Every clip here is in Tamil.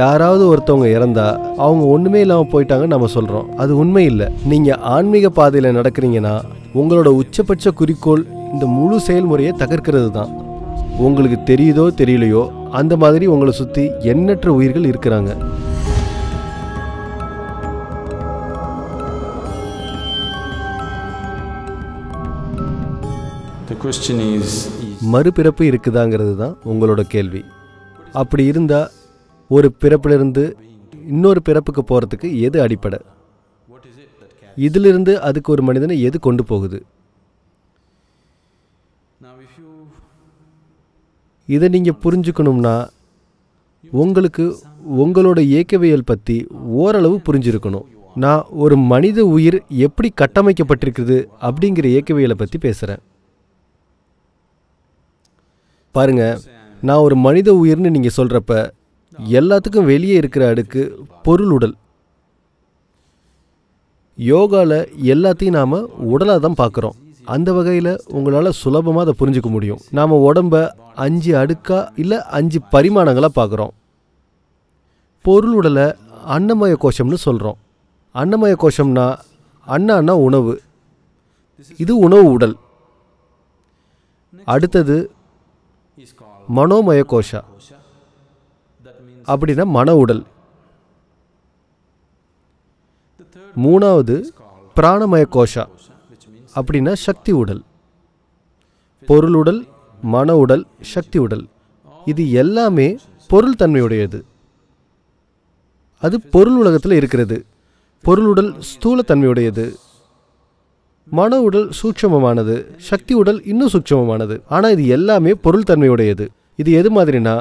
யாராவது ஒருத்தவங்க இறந்தா அவங்க ஒன்றுமே இல்லாமல் போயிட்டாங்கன்னு நம்ம சொல்கிறோம் அது உண்மை இல்லை நீங்கள் ஆன்மீக பாதையில் நடக்கிறீங்கன்னா உங்களோட உச்சபட்ச குறிக்கோள் இந்த முழு செயல்முறையை தகர்க்கிறது தான் உங்களுக்கு தெரியுதோ தெரியலையோ அந்த மாதிரி உங்களை சுற்றி எண்ணற்ற உயிர்கள் இருக்கிறாங்க மறுபிறப்பு இருக்குதாங்கிறது தான் உங்களோட கேள்வி அப்படி இருந்தால் ஒரு பிறப்பிலிருந்து இன்னொரு பிறப்புக்கு போகிறதுக்கு எது அடிப்படை இதிலிருந்து அதுக்கு ஒரு மனிதனை எது கொண்டு போகுது இதை நீங்கள் புரிஞ்சுக்கணும்னா உங்களுக்கு உங்களோட இயக்கவியல் பற்றி ஓரளவு புரிஞ்சிருக்கணும் நான் ஒரு மனித உயிர் எப்படி கட்டமைக்கப்பட்டிருக்குது அப்படிங்கிற இயக்கவியலை பற்றி பேசுகிறேன் பாருங்கள் நான் ஒரு மனித உயிர்னு நீங்கள் சொல்கிறப்ப எல்லாத்துக்கும் வெளியே இருக்கிற அடுக்கு பொருள் உடல் யோகாவில் எல்லாத்தையும் நாம் உடலாக தான் பார்க்குறோம் அந்த வகையில் உங்களால் சுலபமாக அதை புரிஞ்சிக்க முடியும் நாம் உடம்ப அஞ்சு அடுக்கா இல்லை அஞ்சு பரிமாணங்களாக பார்க்குறோம் பொருள் உடலை அன்னமய கோஷம்னு சொல்கிறோம் அன்னமய கோஷம்னா அண்ணா உணவு இது உணவு உடல் அடுத்தது மனோமய கோஷா அப்படின்னா மன உடல் மூணாவது பிராணமய கோஷா அப்படின்னா சக்தி உடல் பொருள் உடல் மன உடல் சக்தி உடல் இது எல்லாமே பொருள் தன்மையுடையது அது பொருள் உலகத்தில் இருக்கிறது உடல் ஸ்தூல தன்மையுடையது மன உடல் சூட்சமமானது சக்தி உடல் இன்னும் சூட்சமமானது ஆனால் இது எல்லாமே பொருள் தன்மையுடையது இது எது மாதிரினா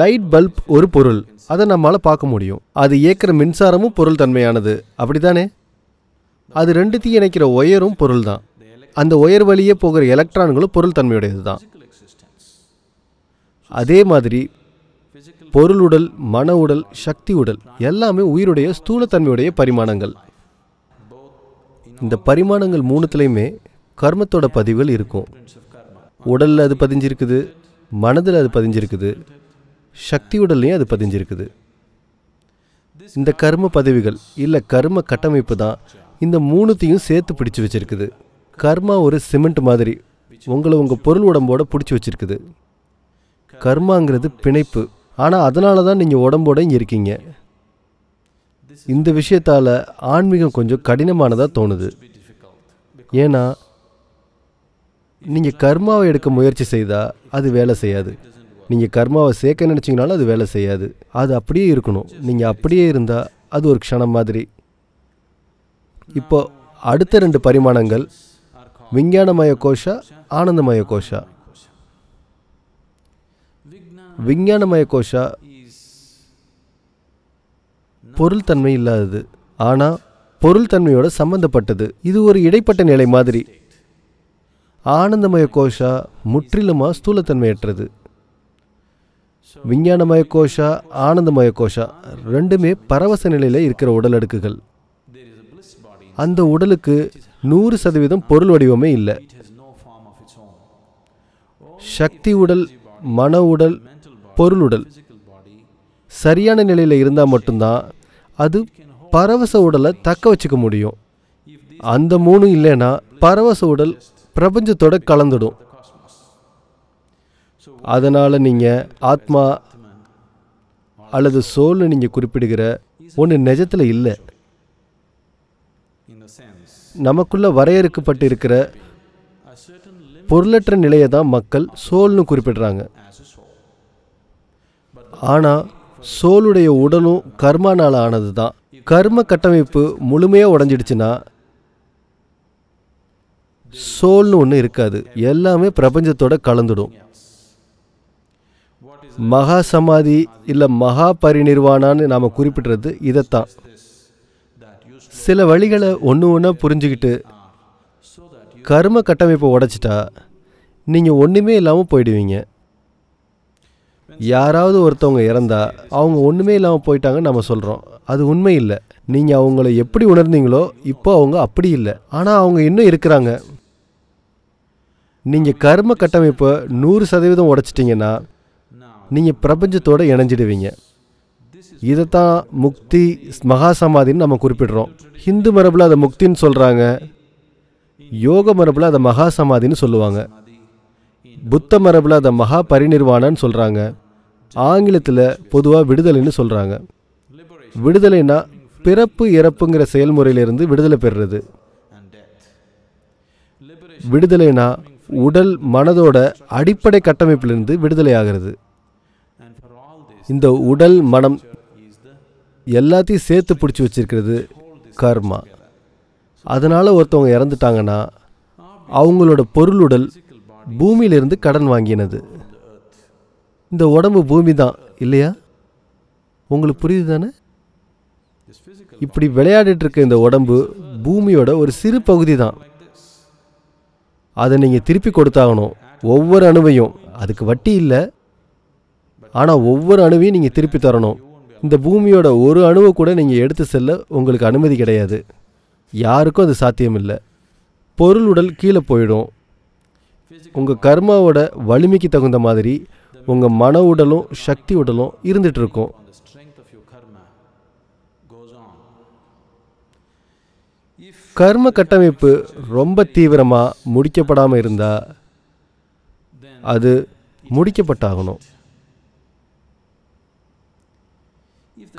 லைட் பல்ப் ஒரு பொருள் அதை நம்மளால் பார்க்க முடியும் அது இயக்கிற மின்சாரமும் பொருள் தன்மையானது அப்படி தானே அது ரெண்டுத்தையும் இணைக்கிற ஒயரும் பொருள் தான் அந்த ஒயர் வழியே போகிற எலக்ட்ரான்களும் பொருள் தன்மையுடையது தான் அதே மாதிரி பொருள் உடல் மன உடல் சக்தி உடல் எல்லாமே உயிருடைய ஸ்தூலத்தன்மையுடைய பரிமாணங்கள் இந்த பரிமாணங்கள் மூணுத்துலேயுமே கர்மத்தோட பதிவுகள் இருக்கும் உடலில் அது பதிஞ்சிருக்குது மனதில் அது பதிஞ்சிருக்குது சக்தி உடல்லையும் அது பதிஞ்சிருக்குது இந்த கர்ம பதவிகள் இல்லை கர்ம கட்டமைப்பு தான் இந்த மூணுத்தையும் சேர்த்து பிடிச்சி வச்சுருக்குது கர்மா ஒரு சிமெண்ட் மாதிரி உங்களை உங்கள் பொருள் உடம்போட பிடிச்சி வச்சிருக்குது கர்மாங்கிறது பிணைப்பு ஆனால் அதனால தான் நீங்கள் உடம்போட இங்கே இருக்கீங்க இந்த விஷயத்தால் ஆன்மீகம் கொஞ்சம் கடினமானதாக தோணுது ஏன்னா நீங்கள் கர்மாவை எடுக்க முயற்சி செய்தால் அது வேலை செய்யாது நீங்கள் கர்மாவை சேர்க்க நினச்சிங்கனாலும் அது வேலை செய்யாது அது அப்படியே இருக்கணும் நீங்கள் அப்படியே இருந்தால் அது ஒரு க்ஷணம் மாதிரி இப்போ அடுத்த ரெண்டு பரிமாணங்கள் விஞ்ஞானமய கோஷா ஆனந்தமய கோஷா விஞ்ஞானமய கோஷா பொருள் தன்மை இல்லாதது ஆனால் பொருள் தன்மையோட சம்பந்தப்பட்டது இது ஒரு இடைப்பட்ட நிலை மாதிரி ஆனந்தமய கோஷா முற்றிலுமா ஸ்தூலத்தன்மையற்றது விஞ்ஞானமய கோஷா ஆனந்தமய கோஷா ரெண்டுமே பரவச நிலையில் இருக்கிற உடல் அடுக்குகள் அந்த உடலுக்கு நூறு சதவீதம் பொருள் வடிவமே இல்லை oh, சக்தி உடல் மன உடல் பொருள் உடல் சரியான நிலையில் இருந்தால் மட்டும்தான் அது பரவச உடலை தக்க வச்சுக்க முடியும் அந்த மூணும் இல்லைன்னா பரவச உடல் பிரபஞ்சத்தோட கலந்துடும் அதனால் நீங்கள் ஆத்மா அல்லது சோல்னு நீங்கள் குறிப்பிடுகிற ஒன்று நிஜத்தில் இல்லை நமக்குள்ள வரையறுக்கப்பட்டு இருக்கிற பொருளற்ற நிலையை தான் மக்கள் சோல்னு குறிப்பிடுறாங்க ஆனால் சோலுடைய உடலும் கர்மானால் ஆனது தான் கர்ம கட்டமைப்பு முழுமையாக உடஞ்சிடுச்சுன்னா சோல்னு ஒன்று இருக்காது எல்லாமே பிரபஞ்சத்தோட கலந்துடும் மகா சமாதி இல்லை மகா பரிநிர்வாணான்னு நாம் குறிப்பிடுறது இதைத்தான் சில வழிகளை ஒன்று ஒன்றா புரிஞ்சுக்கிட்டு கர்ம கட்டமைப்பை உடைச்சிட்டா நீங்கள் ஒன்றுமே இல்லாமல் போயிடுவீங்க யாராவது ஒருத்தவங்க இறந்தா அவங்க ஒன்றுமே இல்லாமல் போயிட்டாங்கன்னு நம்ம சொல்கிறோம் அது உண்மை இல்லை நீங்கள் அவங்கள எப்படி உணர்ந்தீங்களோ இப்போ அவங்க அப்படி இல்லை ஆனால் அவங்க இன்னும் இருக்கிறாங்க நீங்கள் கர்ம கட்டமைப்பை நூறு சதவீதம் உடச்சிட்டிங்கன்னா நீங்கள் பிரபஞ்சத்தோடு இணைஞ்சிடுவீங்க இதை தான் முக்தி மகா சமாதின்னு நம்ம குறிப்பிடுறோம் ஹிந்து மரபில் அதை முக்தின்னு சொல்கிறாங்க யோக மரபில் அதை மகா சமாதின்னு சொல்லுவாங்க புத்த மரபில் அதை மகா பரிநிர்வாணன்னு சொல்கிறாங்க ஆங்கிலத்தில் பொதுவாக விடுதலைன்னு சொல்கிறாங்க விடுதலைனா பிறப்பு இறப்புங்கிற செயல்முறையிலிருந்து விடுதலை பெறுறது விடுதலைனா உடல் மனதோட அடிப்படை கட்டமைப்பிலிருந்து விடுதலை ஆகிறது இந்த உடல் மனம் எல்லாத்தையும் சேர்த்து பிடிச்சி வச்சிருக்கிறது கர்மா அதனால் ஒருத்தவங்க இறந்துட்டாங்கன்னா அவங்களோட பொருளுடல் பூமியிலிருந்து கடன் வாங்கினது இந்த உடம்பு பூமி தான் இல்லையா உங்களுக்கு புரியுது தானே இப்படி விளையாடிட்டு இருக்க இந்த உடம்பு பூமியோட ஒரு சிறு பகுதி தான் அதை நீங்கள் திருப்பி கொடுத்தாகணும் ஒவ்வொரு அணுவையும் அதுக்கு வட்டி இல்லை ஆனால் ஒவ்வொரு அணுவையும் நீங்கள் திருப்பி தரணும் இந்த பூமியோட ஒரு அணுவை கூட நீங்கள் எடுத்து செல்ல உங்களுக்கு அனுமதி கிடையாது யாருக்கும் அது சாத்தியமில்லை பொருள் உடல் கீழே போயிடும் உங்கள் கர்மாவோட வலிமைக்கு தகுந்த மாதிரி உங்கள் மன உடலும் சக்தி உடலும் இருந்துட்டு இருக்கும் கர்ம கட்டமைப்பு ரொம்ப தீவிரமாக முடிக்கப்படாமல் இருந்தால் அது முடிக்கப்பட்டாகணும்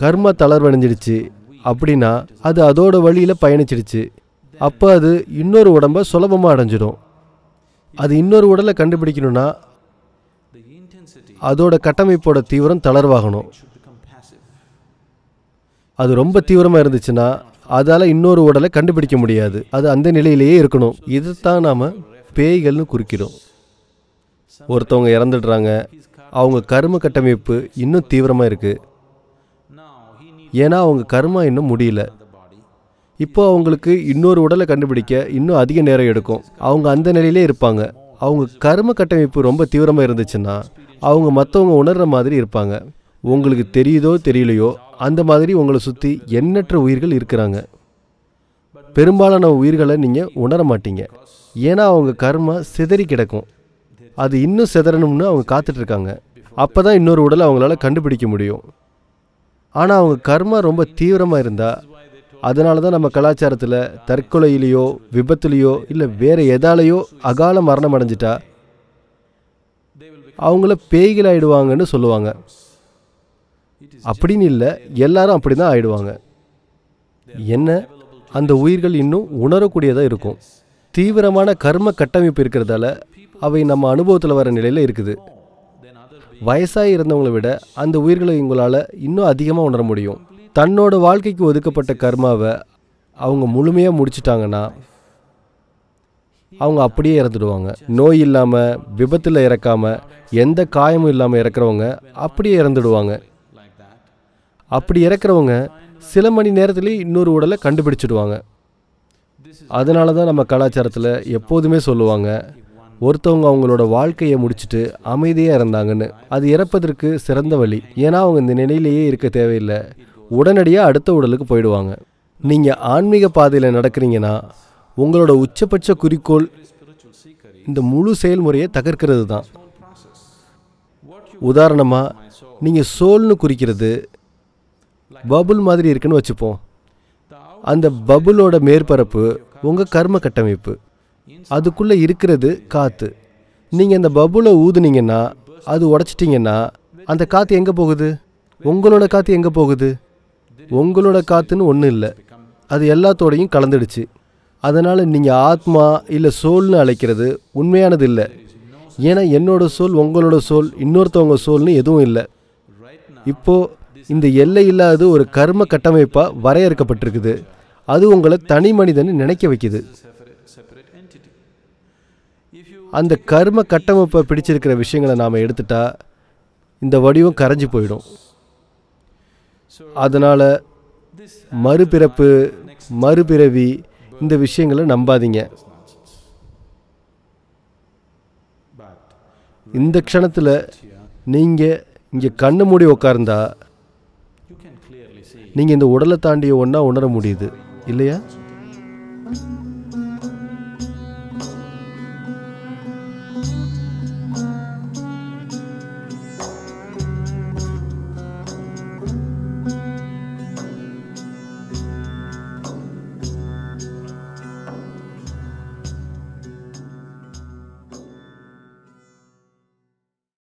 கர்ம தளர்வடைஞ்சிடுச்சு அப்படின்னா அது அதோட வழியில் பயணிச்சிடுச்சு அப்போ அது இன்னொரு உடம்ப சுலபமாக அடைஞ்சிடும் அது இன்னொரு உடலை கண்டுபிடிக்கணும்னா அதோட கட்டமைப்போட தீவிரம் தளர்வாகணும் அது ரொம்ப தீவிரமாக இருந்துச்சுன்னா அதால் இன்னொரு உடலை கண்டுபிடிக்க முடியாது அது அந்த நிலையிலேயே இருக்கணும் இதைத்தான் நாம் பேய்கள்னு குறிக்கிறோம் ஒருத்தவங்க இறந்துடுறாங்க அவங்க கரும கட்டமைப்பு இன்னும் தீவிரமாக இருக்குது ஏன்னா அவங்க கர்மா இன்னும் முடியல இப்போ அவங்களுக்கு இன்னொரு உடலை கண்டுபிடிக்க இன்னும் அதிக நேரம் எடுக்கும் அவங்க அந்த நிலையிலே இருப்பாங்க அவங்க கர்ம கட்டமைப்பு ரொம்ப தீவிரமாக இருந்துச்சுன்னா அவங்க மற்றவங்க உணர்கிற மாதிரி இருப்பாங்க உங்களுக்கு தெரியுதோ தெரியலையோ அந்த மாதிரி உங்களை சுற்றி எண்ணற்ற உயிர்கள் இருக்கிறாங்க பெரும்பாலான உயிர்களை நீங்கள் உணர மாட்டீங்க ஏன்னா அவங்க கர்மா சிதறி கிடக்கும் அது இன்னும் சிதறணும்னு அவங்க காத்துட்ருக்காங்க அப்போ தான் இன்னொரு உடலை அவங்களால கண்டுபிடிக்க முடியும் ஆனால் அவங்க கர்மம் ரொம்ப தீவிரமாக இருந்தால் அதனால தான் நம்ம கலாச்சாரத்தில் தற்கொலையிலையோ விபத்துலேயோ இல்லை வேறு எதாலேயோ அகால மரணம் அடைஞ்சிட்டா அவங்கள பேய்களாயிடுவாங்கன்னு சொல்லுவாங்க அப்படின்னு இல்லை எல்லாரும் அப்படி தான் ஆயிடுவாங்க என்ன அந்த உயிர்கள் இன்னும் உணரக்கூடியதாக இருக்கும் தீவிரமான கர்ம கட்டமைப்பு இருக்கிறதால அவை நம்ம அனுபவத்தில் வர நிலையில் இருக்குது வயசாக இருந்தவங்களை விட அந்த உயிர்களை இவங்களால் இன்னும் அதிகமாக உணர முடியும் தன்னோட வாழ்க்கைக்கு ஒதுக்கப்பட்ட கர்மாவை அவங்க முழுமையாக முடிச்சிட்டாங்கன்னா அவங்க அப்படியே இறந்துடுவாங்க நோய் இல்லாமல் விபத்தில் இறக்காமல் எந்த காயமும் இல்லாமல் இறக்குறவங்க அப்படியே இறந்துடுவாங்க அப்படி இறக்குறவங்க சில மணி நேரத்துலேயே இன்னொரு உடலை கண்டுபிடிச்சிடுவாங்க அதனால தான் நம்ம கலாச்சாரத்தில் எப்போதுமே சொல்லுவாங்க ஒருத்தவங்க அவங்களோட வாழ்க்கையை முடிச்சுட்டு அமைதியாக இருந்தாங்கன்னு அது இறப்பதற்கு சிறந்த வழி ஏன்னா அவங்க இந்த நிலையிலேயே இருக்க தேவையில்லை உடனடியாக அடுத்த உடலுக்கு போயிடுவாங்க நீங்கள் ஆன்மீக பாதையில் நடக்கிறீங்கன்னா உங்களோட உச்சபட்ச குறிக்கோள் இந்த முழு செயல்முறையை தகர்க்கிறது தான் உதாரணமாக நீங்கள் சோல்னு குறிக்கிறது பபுள் மாதிரி இருக்குன்னு வச்சுப்போம் அந்த பபுளோட மேற்பரப்பு உங்கள் கர்ம கட்டமைப்பு அதுக்குள்ளே இருக்கிறது காற்று நீங்கள் அந்த பபுளை ஊதுனீங்கன்னா அது உடச்சிட்டிங்கன்னா அந்த காற்று எங்கே போகுது உங்களோட காற்று எங்கே போகுது உங்களோட காற்றுன்னு ஒன்றும் இல்லை அது எல்லாத்தோடையும் கலந்துடுச்சு அதனால் நீங்கள் ஆத்மா இல்லை சோல்னு அழைக்கிறது உண்மையானது இல்லை ஏன்னா என்னோட சோல் உங்களோட சோல் இன்னொருத்தவங்க சோல்னு எதுவும் இல்லை இப்போது இந்த எல்லை இல்லாத ஒரு கர்ம கட்டமைப்பாக வரையறுக்கப்பட்டிருக்குது அது உங்களை தனி மனிதன் நினைக்க வைக்குது அந்த கர்ம கட்டமைப்பை பிடிச்சிருக்கிற விஷயங்களை நாம் எடுத்துட்டா இந்த வடிவம் கரைஞ்சி போயிடும் அதனால் மறுபிறப்பு மறுபிறவி இந்த விஷயங்களை நம்பாதீங்க இந்த க்ஷணத்தில் நீங்கள் இங்கே கண்ணு மூடி உட்கார்ந்தா நீங்கள் இந்த உடலை தாண்டிய ஒன்றா உணர முடியுது இல்லையா